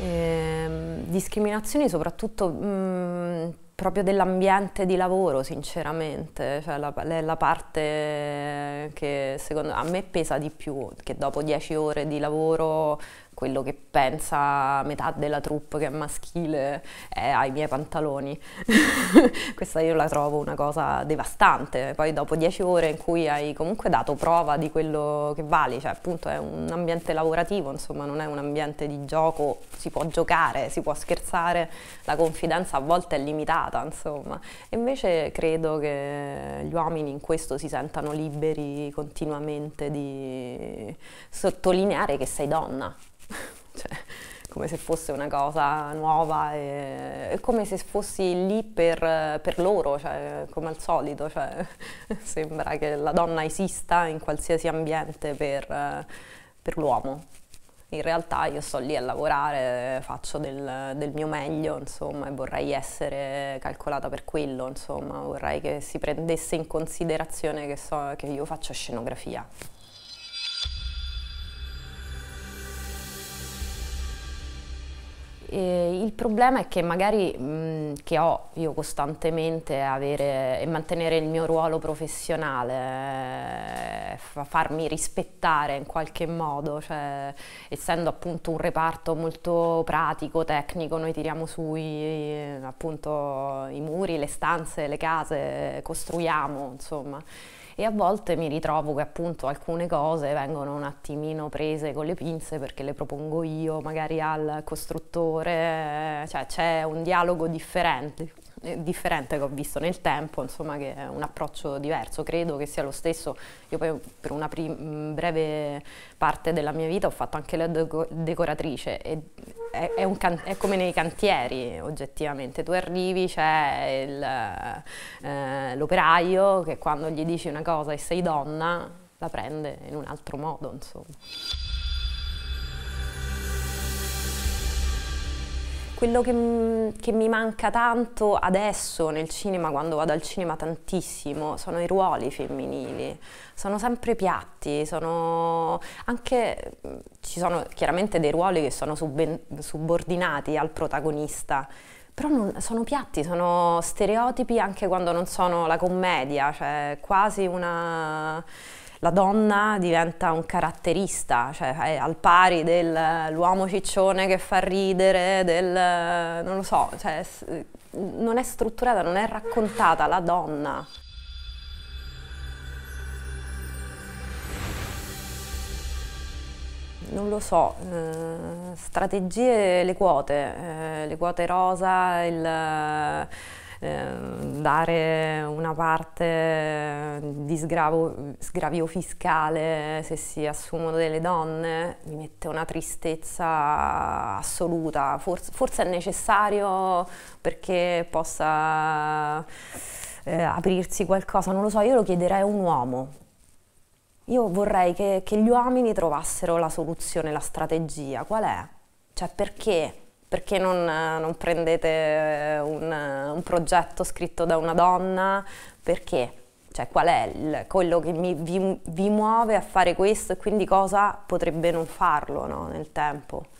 Ehm, discriminazioni soprattutto mh, mm, proprio dell'ambiente di lavoro, sinceramente, cioè la, la, parte che secondo a me pesa di più, che dopo 10 ore di lavoro quello che pensa metà della troupe che è maschile è ai miei pantaloni. Questa io la trovo una cosa devastante. Poi dopo dieci ore in cui hai comunque dato prova di quello che vali, cioè appunto è un ambiente lavorativo, insomma non è un ambiente di gioco, si può giocare, si può scherzare, la confidenza a volte è limitata, insomma. E invece credo che gli uomini in questo si sentano liberi continuamente di sottolineare che sei donna cioè, come se fosse una cosa nuova e, e come se fossi lì per, per loro, cioè, come al solito, cioè, sembra che la donna esista in qualsiasi ambiente per, per l'uomo. In realtà io sto lì a lavorare, faccio del, del, mio meglio, insomma, e vorrei essere calcolata per quello, insomma, vorrei che si prendesse in considerazione che, so, che io faccio scenografia. E il problema è che magari mh, mm, che ho io costantemente avere e mantenere il mio ruolo professionale, eh, farmi rispettare in qualche modo, cioè, essendo appunto un reparto molto pratico, tecnico, noi tiriamo su eh, appunto i muri, le stanze, le case, costruiamo, insomma e a volte mi ritrovo che appunto alcune cose vengono un attimino prese con le pinze perché le propongo io magari al costruttore, cioè c'è un dialogo differente. Eh, differente che ho visto nel tempo, insomma che è un approccio diverso, credo che sia lo stesso. Io poi per una mm, breve parte della mia vita ho fatto anche la deco decoratrice e è, è, è, come nei cantieri oggettivamente, tu arrivi, c'è eh, l'operaio eh, che quando gli dici una cosa e sei donna la prende in un altro modo insomma. Quello che, che, mi manca tanto adesso nel cinema, quando vado al cinema tantissimo, sono i ruoli femminili. Sono sempre piatti, sono anche, mm, ci sono chiaramente dei ruoli che sono subordinati al protagonista, però non, sono piatti, sono stereotipi anche quando non sono la commedia, cioè quasi una la donna diventa un caratterista, cioè è eh, al pari dell'uomo eh, ciccione che fa ridere, del... Eh, non lo so, cioè, non è strutturata, non è raccontata la donna. non lo so, eh, strategie, le quote, eh, le quote rosa, il... Ehm, dare una parte eh, di sgravo, sgravio fiscale se si assumono delle donne mi mette una tristezza assoluta, forse, forse è necessario perché possa eh, aprirsi qualcosa, non lo so, io lo chiederei a un uomo, io vorrei che, che, gli uomini trovassero la soluzione, la strategia. Qual è? Cioè perché perché non, non prendete eh, un, un, progetto scritto da una donna? Perché? Cioè, qual è il, quello che mi, vi, vi, muove a fare questo e quindi cosa potrebbe non farlo no, nel tempo?